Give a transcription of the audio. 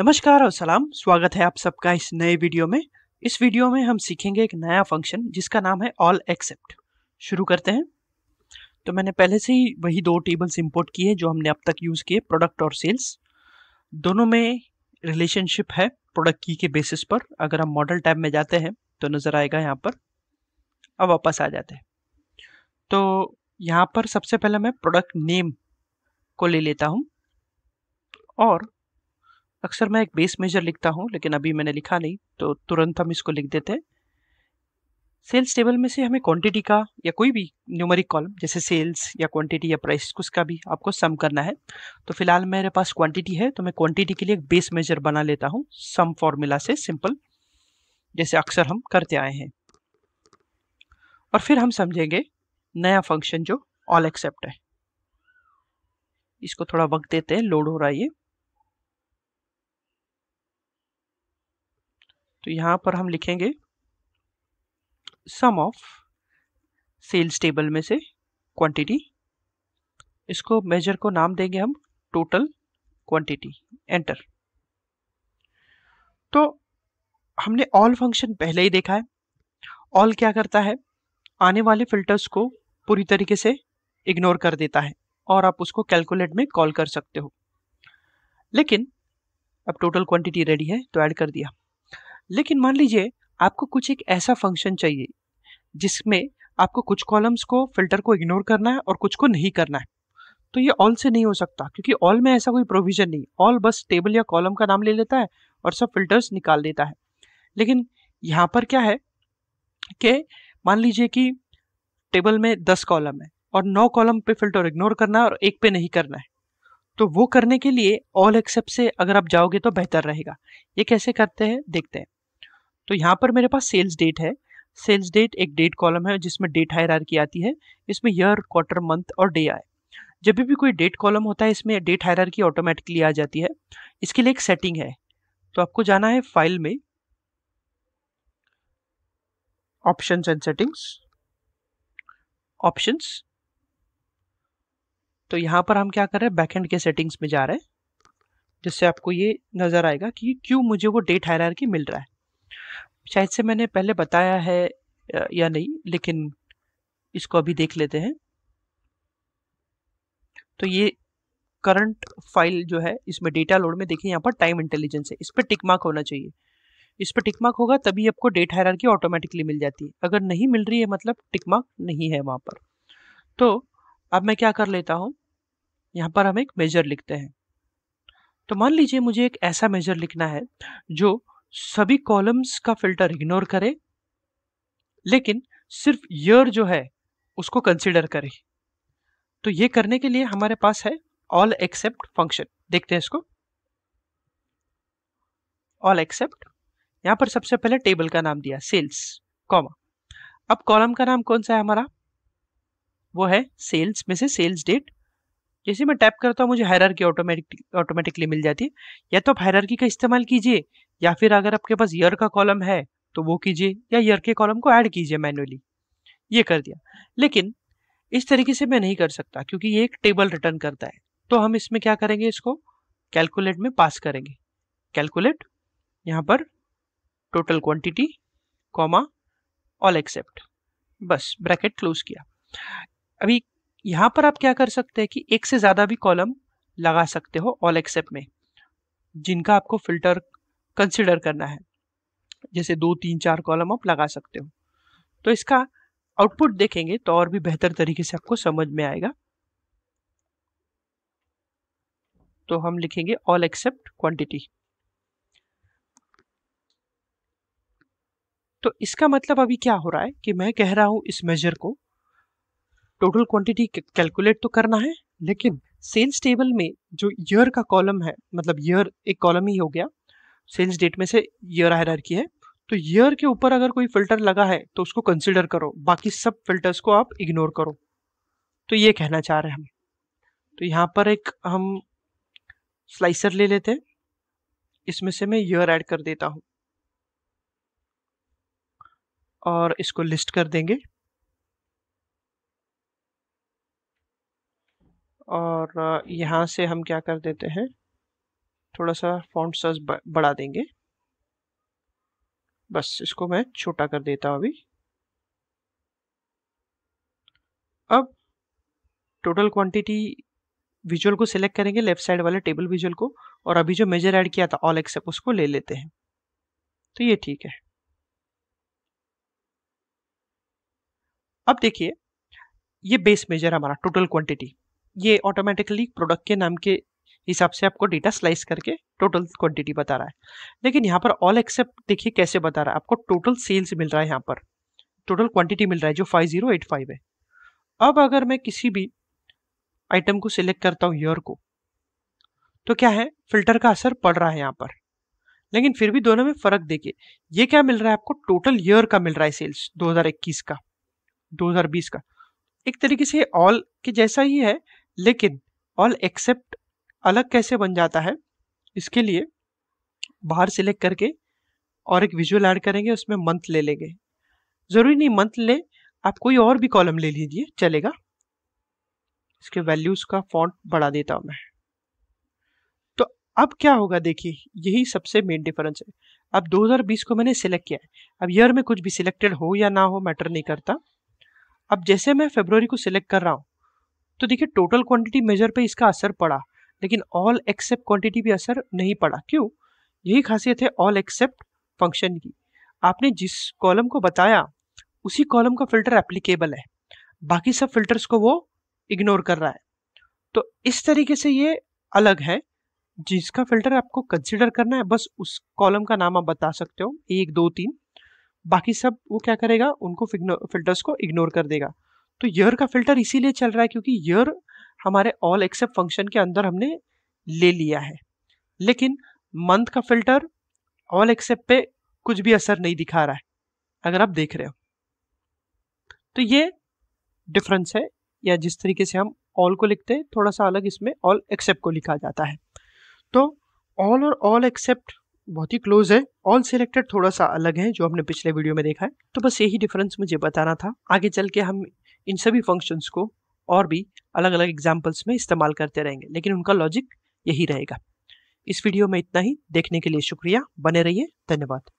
नमस्कार और सलाम स्वागत है आप सबका इस नए वीडियो में इस वीडियो में हम सीखेंगे एक नया फंक्शन जिसका नाम है ऑल एक्सेप्ट शुरू करते हैं तो मैंने पहले से ही वही दो टेबल्स इंपोर्ट किए जो हमने अब तक यूज़ किए प्रोडक्ट और सेल्स दोनों में रिलेशनशिप है प्रोडक्ट की के बेसिस पर अगर हम मॉडल टाइप में जाते हैं तो नज़र आएगा यहाँ पर अब वापस आ जाते हैं तो यहाँ पर सबसे पहले मैं प्रोडक्ट नेम को ले लेता हूँ और अक्सर मैं एक बेस मेजर लिखता हूँ लेकिन अभी मैंने लिखा नहीं तो तुरंत हम इसको लिख देते हैं सेल्स टेबल में से हमें क्वांटिटी का या कोई भी न्यूमरिक कॉलम जैसे सेल्स या क्वांटिटी या प्राइस उसका भी आपको सम करना है तो फिलहाल मेरे पास क्वांटिटी है तो मैं क्वांटिटी के लिए एक बेस मेजर बना लेता हूँ सम फॉर्मूला से सिंपल जैसे अक्सर हम करते आए हैं और फिर हम समझेंगे नया फंक्शन जो ऑल एक्सेप्ट है इसको थोड़ा वक्त देते हैं लोड हो रहा है ये तो यहाँ पर हम लिखेंगे सम ऑफ सेल्स टेबल में से क्वांटिटी इसको मेजर को नाम देंगे हम टोटल क्वांटिटी एंटर तो हमने ऑल फंक्शन पहले ही देखा है ऑल क्या करता है आने वाले फिल्टर्स को पूरी तरीके से इग्नोर कर देता है और आप उसको कैलकुलेट में कॉल कर सकते हो लेकिन अब टोटल क्वांटिटी रेडी है तो ऐड कर दिया लेकिन मान लीजिए आपको कुछ एक ऐसा फंक्शन चाहिए जिसमें आपको कुछ कॉलम्स को फिल्टर को इग्नोर करना है और कुछ को नहीं करना है तो ये ऑल से नहीं हो सकता क्योंकि ऑल में ऐसा कोई प्रोविजन नहीं ऑल बस टेबल या कॉलम का नाम ले लेता है और सब फिल्टर्स निकाल देता है लेकिन यहाँ पर क्या है कि मान लीजिए कि टेबल में दस कॉलम है और नौ कॉलम पे फिल्टर इग्नोर करना है और एक पे नहीं करना है तो वो करने के लिए ऑल एक्सेप्ट से अगर आप जाओगे तो बेहतर रहेगा ये कैसे करते हैं देखते हैं तो यहाँ पर मेरे पास सेल्स डेट है सेल्स डेट एक डेट कॉलम है जिसमें डेट हायरार्की आती है इसमें ईयर क्वार्टर मंथ और डे आए जब भी कोई डेट कॉलम होता है इसमें डेट हायरार्की ऑटोमेटिकली आ जाती है इसके लिए एक सेटिंग है तो आपको जाना है फाइल में ऑप्शंस एंड सेटिंग्स ऑप्शंस तो यहाँ पर हम क्या कर रहे हैं बैकहेंड के सेटिंग्स में जा रहे हैं जिससे आपको ये नज़र आएगा कि क्यों मुझे वो डेट हायरार्की मिल रहा है शायद से मैंने पहले बताया है या नहीं लेकिन इसको अभी देख लेते हैं तो ये करंट फाइल जो है इसमें डेटा लोड में देखिए यहाँ पर टाइम इंटेलिजेंस है इस पर टिकमार्क होना चाहिए इस पर टिकमार्क होगा तभी आपको डेट की ऑटोमेटिकली मिल जाती है अगर नहीं मिल रही है मतलब टिक नहीं है वहाँ पर तो अब मैं क्या कर लेता हूँ यहाँ पर हम एक मेजर लिखते हैं तो मान लीजिए मुझे एक ऐसा मेजर लिखना है जो सभी कॉलम्स का फिल्टर इग्नोर करे लेकिन सिर्फ ईयर जो है उसको कंसिडर करे तो ये करने के लिए हमारे पास है ऑल एक्सेप्ट फंक्शन देखते हैं इसको ऑल एक्सेप्ट यहाँ पर सबसे पहले टेबल का नाम दिया सेल्स कॉमा अब कॉलम का नाम कौन सा है हमारा वो है सेल्स में से सेल्स डेट जैसे मैं टैप करता हूं मुझे हायरार्की ऑटोमेटिक ऑटोमेटिकली मिल जाती है या तो आप हायरार्की का इस्तेमाल कीजिए या फिर अगर आपके पास ईयर का कॉलम है तो वो कीजिए या ईयर के कॉलम को ऐड कीजिए मैनुअली ये कर दिया लेकिन इस तरीके से मैं नहीं कर सकता क्योंकि ये एक टेबल रिटर्न करता है तो हम इसमें क्या करेंगे इसको कैलकुलेट में पास करेंगे कैलकुलेट यहाँ पर total quantity comma all except बस ब्रैकेट क्लोज किया अभी यहाँ पर आप क्या कर सकते हैं कि एक से ज़्यादा भी कॉलम लगा सकते हो ऑल एक्सेप्ट में जिनका आपको फिल्टर कंसिडर करना है जैसे दो तीन चार कॉलम आप लगा सकते हो तो इसका आउटपुट देखेंगे तो और भी बेहतर तरीके से आपको समझ में आएगा तो हम लिखेंगे ऑल एक्सेप्ट क्वांटिटी तो इसका मतलब अभी क्या हो रहा है कि मैं कह रहा हूं इस मेजर को टोटल क्वांटिटी कैलकुलेट तो करना है लेकिन सेल्स टेबल में जो ईयर का कॉलम है मतलब ईयर एक कॉलम ही हो गया सेल्स डेट में से ईयर की है तो ईयर के ऊपर अगर कोई फिल्टर लगा है तो उसको कंसिडर करो बाकी सब फिल्टर्स को आप इग्नोर करो तो ये कहना चाह रहे हैं हम तो यहाँ पर एक हम स्लाइसर ले लेते हैं इसमें से मैं ईयर ऐड कर देता हूँ और इसको लिस्ट कर देंगे और यहाँ से हम क्या कर देते हैं थोड़ा सा फॉन्ट साइज बढ़ा देंगे बस इसको मैं छोटा कर देता हूँ अभी अब टोटल क्वांटिटी विजुअल को सिलेक्ट करेंगे लेफ्ट साइड वाले टेबल विजुअल को और अभी जो मेजर ऐड किया था ऑल एक्सेप्ट उसको ले लेते हैं तो ये ठीक है अब देखिए ये बेस मेजर हमारा टोटल क्वांटिटी ये ऑटोमेटिकली प्रोडक्ट के नाम के हिसाब से आपको डेटा स्लाइस करके टोटल क्वांटिटी बता रहा है लेकिन यहाँ पर ऑल एक्सेप्ट देखिए कैसे बता रहा है आपको टोटल सेल्स मिल रहा है यहाँ पर टोटल क्वांटिटी मिल रहा है जो 5085 है अब अगर मैं किसी भी आइटम को सिलेक्ट करता हूँ ईयर को तो क्या है फिल्टर का असर पड़ रहा है यहाँ पर लेकिन फिर भी दोनों में फ़र्क देखिए ये क्या मिल रहा है आपको टोटल ईयर का मिल रहा है सेल्स इक्कीस का बीस का एक तरीके से ऑल के जैसा ही है लेकिन ऑल एक्सेप्ट अलग कैसे बन जाता है इसके लिए बाहर सिलेक्ट करके और एक विजुअल ऐड करेंगे उसमें मंथ ले लेंगे ज़रूरी नहीं मंथ ले आप कोई और भी कॉलम ले लीजिए चलेगा इसके वैल्यूज़ का फॉन्ट बढ़ा देता हूँ मैं तो अब क्या होगा देखिए यही सबसे मेन डिफरेंस है अब 2020 को मैंने सिलेक्ट किया है अब ईयर में कुछ भी सिलेक्टेड हो या ना हो मैटर नहीं करता अब जैसे मैं फेब्रवरी को सिलेक्ट कर रहा हूँ तो देखिए टोटल क्वांटिटी मेजर पे इसका असर पड़ा लेकिन ऑल एक्सेप्ट क्वांटिटी भी असर नहीं पड़ा क्यों यही खासियत है ऑल एक्सेप्ट फंक्शन की आपने जिस कॉलम को बताया उसी कॉलम का फिल्टर एप्लीकेबल है बाकी सब फिल्टर्स को वो इग्नोर कर रहा है तो इस तरीके से ये अलग है जिसका फिल्टर आपको कंसिडर करना है बस उस कॉलम का नाम आप बता सकते हो एक दो तीन बाकी सब वो क्या करेगा उनको फिल्टर्स को इग्नोर कर देगा तो ईयर का फिल्टर इसीलिए चल रहा है क्योंकि ईयर हमारे ऑल एक्सेप्ट फंक्शन के अंदर हमने ले लिया है लेकिन मंथ का फिल्टर ऑल एक्सेप्ट पे कुछ भी असर नहीं दिखा रहा है अगर आप देख रहे हो तो ये डिफरेंस है या जिस तरीके से हम ऑल को लिखते हैं थोड़ा सा अलग इसमें ऑल एक्सेप्ट को लिखा जाता है तो ऑल और ऑल एक्सेप्ट बहुत ही क्लोज है ऑल सिलेक्टेड थोड़ा सा अलग है जो हमने पिछले वीडियो में देखा है तो बस यही डिफरेंस मुझे बताना था आगे चल के हम इन सभी फंक्शंस को और भी अलग अलग एग्जाम्पल्स में इस्तेमाल करते रहेंगे लेकिन उनका लॉजिक यही रहेगा इस वीडियो में इतना ही देखने के लिए शुक्रिया बने रहिए धन्यवाद